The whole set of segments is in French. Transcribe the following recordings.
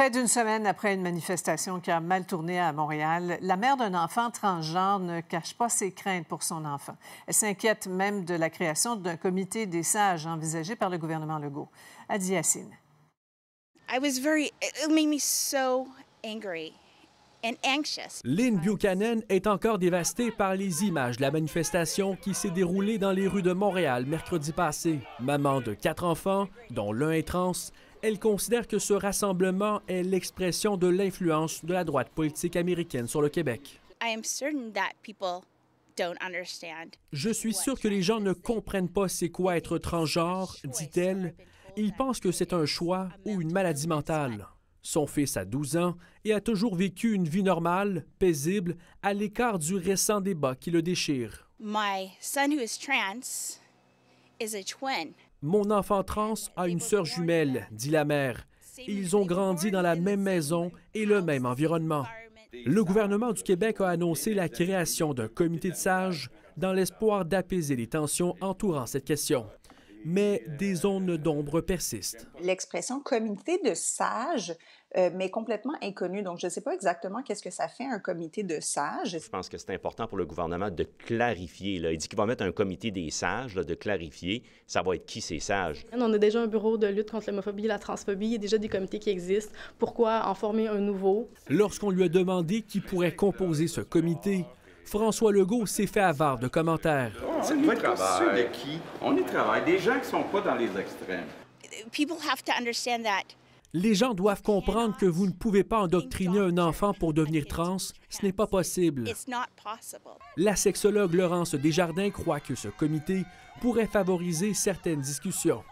Près d'une semaine après une manifestation qui a mal tourné à Montréal, la mère d'un enfant transgenre ne cache pas ses craintes pour son enfant. Elle s'inquiète même de la création d'un comité des sages envisagé par le gouvernement Legault. Adi Yassine. Lynn Buchanan est encore dévastée par les images de la manifestation qui s'est déroulée dans les rues de Montréal mercredi passé. Maman de quatre enfants, dont l'un est trans, elle considère que ce rassemblement est l'expression de l'influence de la droite politique américaine sur le Québec. je suis sûre que les gens ne comprennent pas c'est quoi être transgenre, dit-elle. Ils pensent que c'est un choix ou une maladie mentale. Son fils a 12 ans et a toujours vécu une vie normale, paisible, à l'écart du récent débat qui le déchire. Mon enfant trans a une sœur jumelle, dit la mère. Ils ont grandi dans la même maison et le même environnement. Le gouvernement du Québec a annoncé la création d'un comité de sages dans l'espoir d'apaiser les tensions entourant cette question mais des zones d'ombre persistent. L'expression comité de sages euh, m'est mais complètement inconnue, Donc, je ne sais pas exactement qu'est-ce que ça fait un comité de sages. Je pense que c'est important pour le gouvernement de clarifier. Là. Il dit qu'il va mettre un comité des sages, de clarifier. Ça va être qui ces sages? On a déjà un bureau de lutte contre l'homophobie et la transphobie. Il y a déjà des comités qui existent. Pourquoi en former un nouveau? Lorsqu'on lui a demandé qui pourrait composer ce comité, François Legault s'est fait avare de commentaires. on de qui? On y travaille. Des gens qui sont pas dans les extrêmes. Les gens doivent comprendre que vous ne pouvez pas endoctriner un enfant pour devenir trans. Ce n'est pas possible. La sexologue Laurence Desjardins croit que ce comité pourrait favoriser certaines discussions.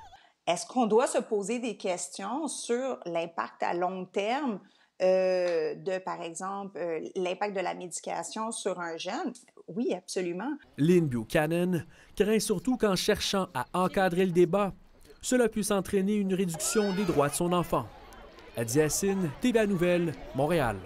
Est-ce qu'on doit se poser des questions sur l'impact à long terme euh, de, par exemple, euh, l'impact de la médication sur un jeune? Oui, absolument. Lynn Buchanan craint surtout qu'en cherchant à encadrer le débat, cela puisse entraîner une réduction des droits de son enfant. Adiacine, TVA Nouvelle, Montréal.